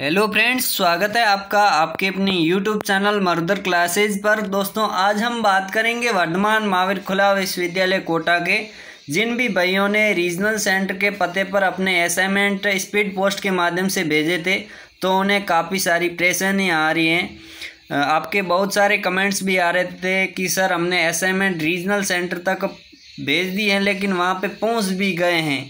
hello friends स्वागत है आपका आपके अपने यूट्यूब चैनल मरुदर क्लासेज पर दोस्तों आज हम बात करेंगे वर्धमान महावीर खुला विश्वविद्यालय कोटा के जिन भी भाइयों ने रीजनल सेंटर के पते पर अपने असाइनमेंट स्पीड पोस्ट के माध्यम से भेजे थे तो उन्हें काफ़ी सारी परेशानियाँ आ रही हैं आपके बहुत सारे कमेंट्स भी आ रहे थे कि सर हमने असाइनमेंट रीजनल सेंटर तक भेज दी है लेकिन वहाँ पर पहुँच भी गए हैं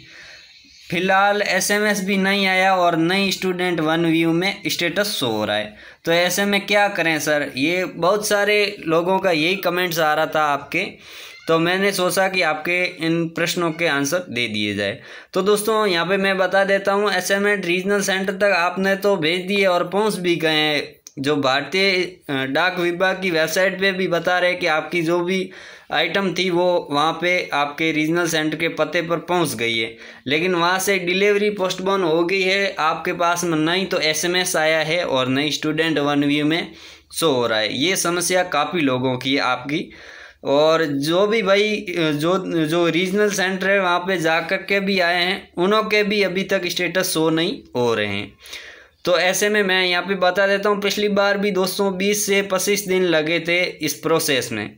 फिलहाल एसएमएस भी नहीं आया और नई स्टूडेंट वन व्यू में स्टेटस शो हो रहा है तो ऐसे में क्या करें सर ये बहुत सारे लोगों का यही कमेंट्स आ रहा था आपके तो मैंने सोचा कि आपके इन प्रश्नों के आंसर दे दिए जाए तो दोस्तों यहाँ पे मैं बता देता हूँ एस रीजनल सेंटर तक आपने तो भेज दिए और पहुँच भी गए जो भारतीय डाक विभाग की वेबसाइट पे भी बता रहे कि आपकी जो भी आइटम थी वो वहाँ पे आपके रीजनल सेंटर के पते पर पहुँच गई है लेकिन वहाँ से डिलीवरी पोस्टपोन हो गई है आपके पास में नहीं तो एसएमएस आया है और नहीं स्टूडेंट वन व्यू में शो हो रहा है ये समस्या काफ़ी लोगों की है आपकी और जो भी भाई जो जो रीजनल सेंटर है वहाँ पर जा कर के भी आए हैं उनों के भी अभी तक स्टेटस शो नहीं हो रहे हैं तो ऐसे में मैं यहाँ पे बता देता हूँ पिछली बार भी दोस्तों 20 से 25 दिन लगे थे इस प्रोसेस में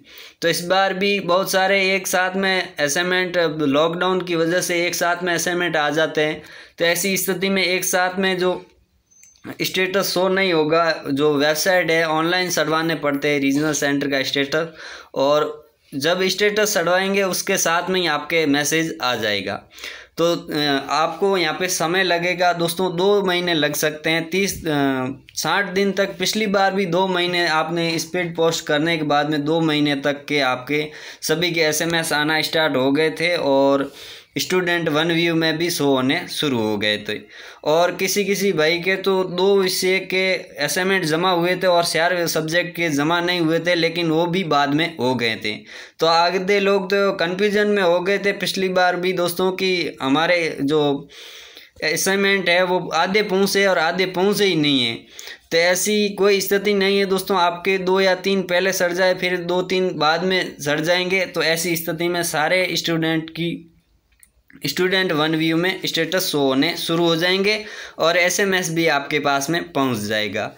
तो इस बार भी बहुत सारे एक साथ में असाइनमेंट लॉकडाउन की वजह से एक साथ में असाइनमेंट आ जाते हैं तो ऐसी स्थिति में एक साथ में जो स्टेटस शो नहीं होगा जो वेबसाइट है ऑनलाइन सड़वाने पड़ते हैं रीजनल सेंटर का स्टेटस और जब स्टेटस सड़वाएंगे उसके साथ में ही आपके मैसेज आ जाएगा तो आपको यहाँ पे समय लगेगा दोस्तों दो महीने लग सकते हैं तीस साठ दिन तक पिछली बार भी दो महीने आपने स्पीड पोस्ट करने के बाद में दो महीने तक के आपके सभी के एसएमएस आना स्टार्ट हो गए थे और स्टूडेंट वन व्यू में भी शो होने शुरू हो गए थे और किसी किसी भाई के तो दो विषय के असाइनमेंट जमा हुए थे और चार सब्जेक्ट के जमा नहीं हुए थे लेकिन वो भी बाद में हो गए थे तो आगे लोग तो कन्फ्यूजन में हो गए थे पिछली बार भी दोस्तों कि हमारे जो असाइनमेंट है वो आधे पहुँचे और आधे पहुँचे ही नहीं है तो ऐसी कोई स्थिति नहीं है दोस्तों आपके दो या तीन पहले सड़ जाए फिर दो तीन बाद में सड़ जाएंगे तो ऐसी स्थिति में सारे स्टूडेंट की स्टूडेंट वन व्यू में स्टेटस शो होने शुरू हो जाएंगे और एसएमएस भी आपके पास में पहुंच जाएगा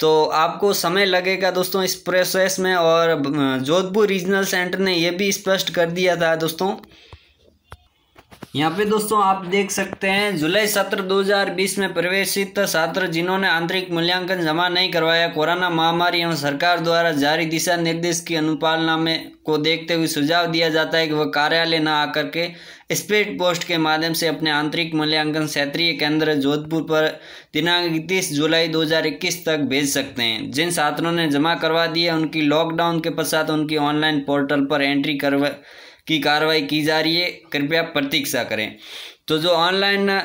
तो आपको समय लगेगा दोस्तों इस प्रोसेस में और जोधपुर रीजनल सेंटर ने यह भी स्पष्ट कर दिया था दोस्तों यहाँ पे दोस्तों आप देख सकते हैं जुलाई सत्र 2020 में प्रवेशित छात्र जिन्होंने आंतरिक मूल्यांकन जमा नहीं करवाया कोरोना महामारी एवं सरकार द्वारा जारी दिशा निर्देश की अनुपालना में को देखते हुए सुझाव दिया जाता है कि वह कार्यालय न आकर के स्पीड पोस्ट के माध्यम से अपने आंतरिक मूल्यांकन क्षेत्रीय केंद्र जोधपुर पर दिनांक इकतीस जुलाई दो तक भेज सकते हैं जिन छात्रों ने जमा करवा दिया उनकी लॉकडाउन के पश्चात उनकी ऑनलाइन पोर्टल पर एंट्री करवा की कार्रवाई की जा रही है कृपया प्रतीक्षा करें तो जो ऑनलाइन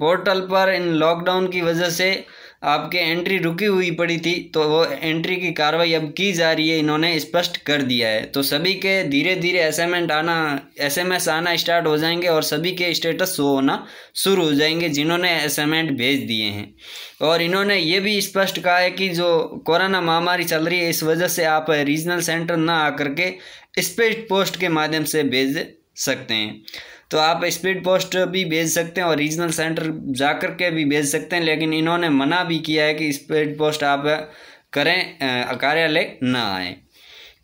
पोर्टल पर इन लॉकडाउन की वजह से आपके एंट्री रुकी हुई पड़ी थी तो वो एंट्री की कार्रवाई अब की जा रही है इन्होंने स्पष्ट कर दिया है तो सभी के धीरे धीरे असाइनमेंट आना एस आना स्टार्ट हो जाएंगे और सभी के स्टेटस शो होना शुरू हो जाएंगे जिन्होंने असाइनमेंट भेज दिए हैं और इन्होंने ये भी स्पष्ट कहा है कि जो कोरोना महामारी चल रही है इस वजह से आप रीजनल सेंटर ना आकर के स्पेड पोस्ट के माध्यम से भेज सकते हैं तो आप स्पीड पोस्ट भी भेज सकते हैं और रीजनल सेंटर जा कर के भी भेज सकते हैं लेकिन इन्होंने मना भी किया है कि स्पीड पोस्ट आप करें कार्यालय ना आए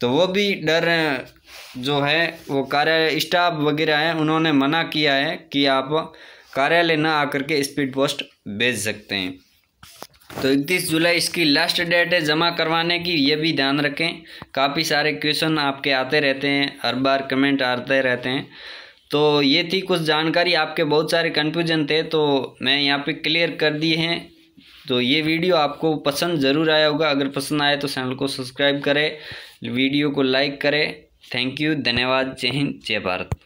तो वो भी डर जो है वो कार्यालय स्टाफ वगैरह हैं उन्होंने मना किया है कि आप कार्यालय ना आकर के स्पीड पोस्ट भेज सकते हैं तो 31 जुलाई इसकी लास्ट डेट है जमा करवाने की ये भी ध्यान रखें काफ़ी सारे क्वेश्चन आपके आते रहते हैं हर बार कमेंट आते रहते हैं तो ये थी कुछ जानकारी आपके बहुत सारे कन्फ्यूजन थे तो मैं यहाँ पे क्लियर कर दिए हैं तो ये वीडियो आपको पसंद ज़रूर आया होगा अगर पसंद आए तो चैनल को सब्सक्राइब करें वीडियो को लाइक करें थैंक यू धन्यवाद जय हिंद जय भारत